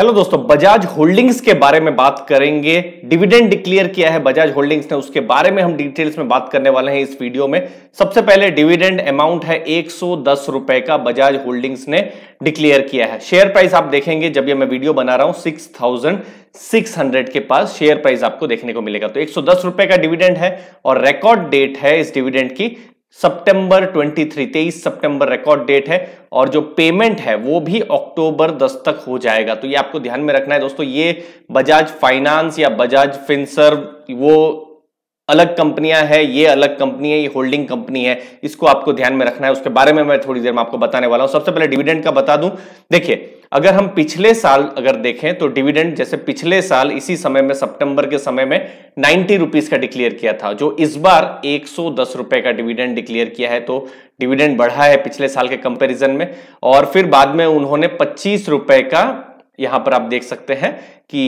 hello दोस्तों Bajaj holdings के बारे में बात करेंगे डिविडेंड डिक्लेयर किया है बजाज होल्डिंग्स ने उसके बारे में हम डिटेल्स में बात करने वाले हैं इस वीडियो में सबसे पहले डिविडेंड अमाउंट है एक रुपए का बजाज होल्डिंग्स ने डिक्लेयर किया है शेयर प्राइस आप देखेंगे जब ये मैं वीडियो बना रहा हूं सिक्स थाउजेंड सिक्स हंड्रेड के पास शेयर प्राइस आपको देखने को मिलेगा तो एक सौ दस रुपए का डिविडेंड है और रिकॉर्ड डेट है इस डिविडेंड की सितंबर 23 23 सितंबर रिकॉर्ड डेट है और जो पेमेंट है वो भी अक्टूबर 10 तक हो जाएगा तो ये आपको ध्यान में रखना है दोस्तों ये बजाज फाइनेंस या बजाज फिनसर्व वो अलग कंपनियां है ये अलग कंपनी है ये होल्डिंग कंपनी है इसको आपको ध्यान में रखना है उसके बारे में मैं थोड़ी देर में आपको बताने वाला हूं सबसे पहले डिविडेंड का बता दूं देखिए अगर हम पिछले साल अगर देखें तो डिविडेंड जैसे पिछले साल इसी समय में सितंबर के समय में नाइन्टी रुपीज का डिक्लेयर किया था जो इस बार एक रुपए का डिविडेंड डिक्लेयर किया है तो डिविडेंड बढ़ा है पिछले साल के कंपेरिजन में और फिर बाद में उन्होंने पच्चीस रुपए का यहां पर आप देख सकते हैं कि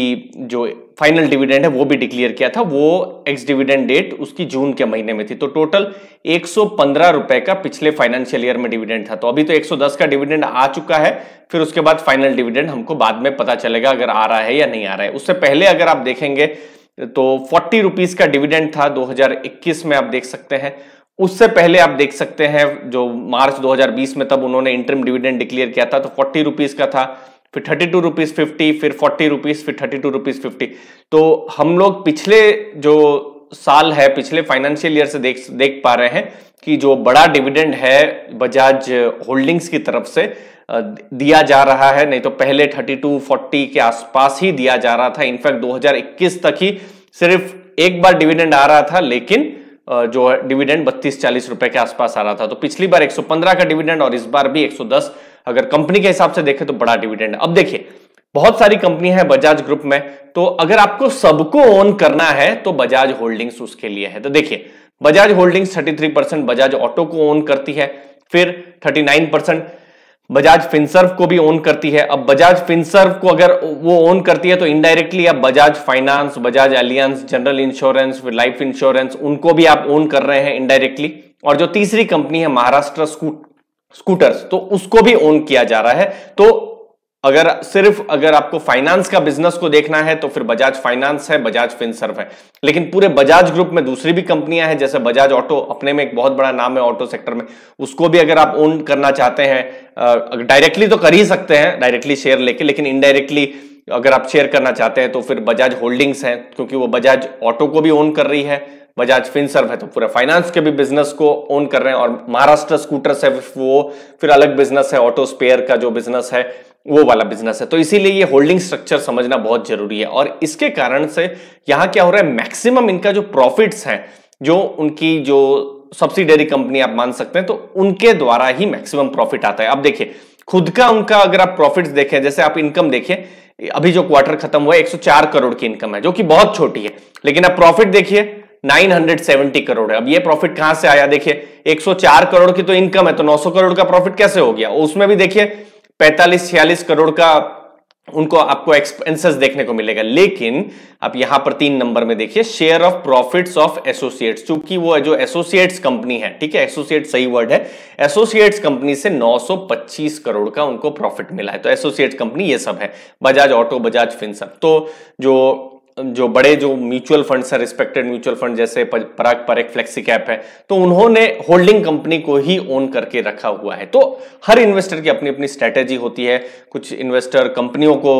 जो फाइनल डिविडेंड है वो भी डिक्लेयर किया था वो एक्स डिविडेंड डेट उसकी जून के महीने में थी तो टोटल एक रुपए का पिछले फाइनेंशियल ईयर में डिविडेंड था तो अभी तो 110 का डिविडेंड आ चुका है फिर उसके बाद फाइनल डिविडेंड हमको बाद में पता चलेगा अगर आ रहा है या नहीं आ रहा है उससे पहले अगर आप देखेंगे तो फोर्टी रुपीज का डिविडेंड था दो में आप देख सकते हैं उससे पहले आप देख सकते हैं जो मार्च 2020 में तब उन्होंने इंटरम डिविडेंड डिक्लेयर किया था तो फोर्टी रुपीज का था फिर थर्टी टू रुपीज फिफ्टी फिर फोर्टी रुपीज फिर थर्टी टू रुपीज फिफ्टी तो हम लोग पिछले जो साल है पिछले फाइनेंशियल ईयर से देख देख पा रहे हैं कि जो बड़ा डिविडेंड है बजाज होल्डिंग्स की तरफ से दिया जा रहा है नहीं तो पहले 32 40 के आसपास ही दिया जा रहा था इनफैक्ट 2021 तक ही सिर्फ एक बार डिविडेंड आ रहा था लेकिन जो डिविडेंड 32 40 रुपए के आसपास आ रहा था तो पिछली बार 115 का डिविडेंड और इस बार भी 110 अगर कंपनी के हिसाब से देखें तो बड़ा डिविडेंड अब देखिए बहुत सारी कंपनी है बजाज ग्रुप में तो अगर आपको सबको ओन करना है तो बजाज होल्डिंग्स उसके लिए है तो देखिए Bajaj holdings 33 percent Bajaj auto को ओन करती है फिर 39 परसेंट बजाज फिनसर्व को भी ओन करती है अब बजाज फिनसर्व को अगर वो ओन करती है तो इनडायरेक्टली आप Bajaj finance Bajaj Allianz general insurance life insurance उनको भी आप ओन कर रहे हैं इनडायरेक्टली और जो तीसरी कंपनी है महाराष्ट्र स्कूट स्कूटर्स तो उसको भी ओन किया जा रहा है तो अगर सिर्फ अगर आपको फाइनेंस का बिजनेस को देखना है तो फिर बजाज फाइनेंस है बजाज फिनसर्व है लेकिन पूरे बजाज ग्रुप में दूसरी भी कंपनियां हैं जैसे बजाज ऑटो अपने में एक बहुत बड़ा नाम है ऑटो सेक्टर में उसको भी अगर आप ओन करना चाहते हैं डायरेक्टली तो कर ही सकते हैं डायरेक्टली शेयर लेके लेकिन इनडायरेक्टली अगर आप शेयर करना चाहते हैं तो फिर बजाज होल्डिंग्स है क्योंकि वो बजाज ऑटो को भी ओन कर रही है बजाज फिनसर्व है तो पूरे फाइनेंस के भी बिजनेस को ओन कर रहे हैं और महाराष्ट्र स्कूटर्स है वो फिर अलग बिजनेस है ऑटो स्पेयर का जो बिजनेस है वो वाला बिजनेस है तो इसीलिए ये होल्डिंग स्ट्रक्चर समझना बहुत जरूरी है और इसके कारण से यहाँ क्या हो रहा है मैक्सिमम इनका जो प्रॉफिट्स है जो उनकी जो सब्सिडरी कंपनी आप मान सकते हैं तो उनके द्वारा ही मैक्सिमम प्रॉफिट आता है अब देखिए खुद का उनका अगर आप प्रॉफिट्स देखें जैसे आप इनकम देखें अभी जो क्वार्टर खत्म हुआ 104 करोड़ की इनकम है जो कि बहुत छोटी है लेकिन अब प्रॉफिट देखिए 970 करोड़ है अब ये प्रॉफिट कहां से आया देखिए 104 करोड़ की तो इनकम है तो 900 करोड़ का प्रॉफिट कैसे हो गया उसमें भी देखिए 45 छियालीस करोड़ का उनको आपको एक्सपेंसेस देखने को मिलेगा लेकिन आप यहां पर तीन नंबर में देखिए share of profits of associates क्योंकि वो जो एसोसिएट्स कंपनी है ठीक है एसोसिएट सही वर्ड है एसोसिएट्स कंपनी से 925 करोड़ का उनको प्रॉफिट मिला है तो एसोसिएट्स कंपनी ये सब है बजाज ऑटो बजाज फिनसर तो जो जो बड़े जो म्यूचुअल फंड हैं रिस्पेक्टेड म्यूचुअल फंड जैसे पराग पर एक फ्लेक्सी कैप है तो उन्होंने होल्डिंग कंपनी को ही ओन करके रखा हुआ है तो हर इन्वेस्टर की अपनी अपनी स्ट्रेटेजी होती है कुछ इन्वेस्टर कंपनियों को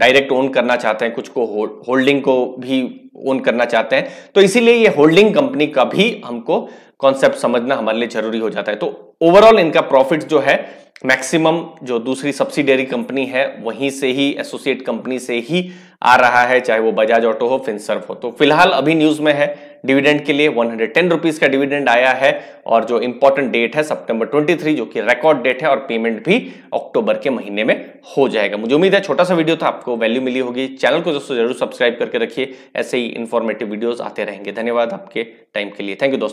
डायरेक्ट ओन करना चाहते हैं कुछ को होल्डिंग को भी ओन करना चाहते हैं तो इसीलिए ये होल्डिंग कंपनी का भी हमको कॉन्सेप्ट समझना हमारे लिए जरूरी हो जाता है तो ओवरऑल इनका प्रॉफिट जो है मैक्सिमम जो दूसरी सब्सिडरी कंपनी है वहीं से ही एसोसिएट कंपनी से ही आ रहा है चाहे वो बजाज ऑटो हो फिनसर्व हो तो फिलहाल अभी न्यूज में है डिविडेंड के लिए वन हंड्रेड का डिविडेंड आया है और जो इंपॉर्टेंट डेट है सितंबर 23 जो कि रिकॉर्ड डेट है और पेमेंट भी अक्टूबर के महीने में हो जाएगा मुझे उम्मीद है छोटा सा वीडियो था आपको वैल्यू मिली होगी चैनल को दोस्तों जरूर सब्सक्राइब करके रखिए ऐसे ही इन्फॉर्मेटिव वीडियोज आते रहेंगे धन्यवाद आपके टाइम के लिए थैंक यू दोस्तों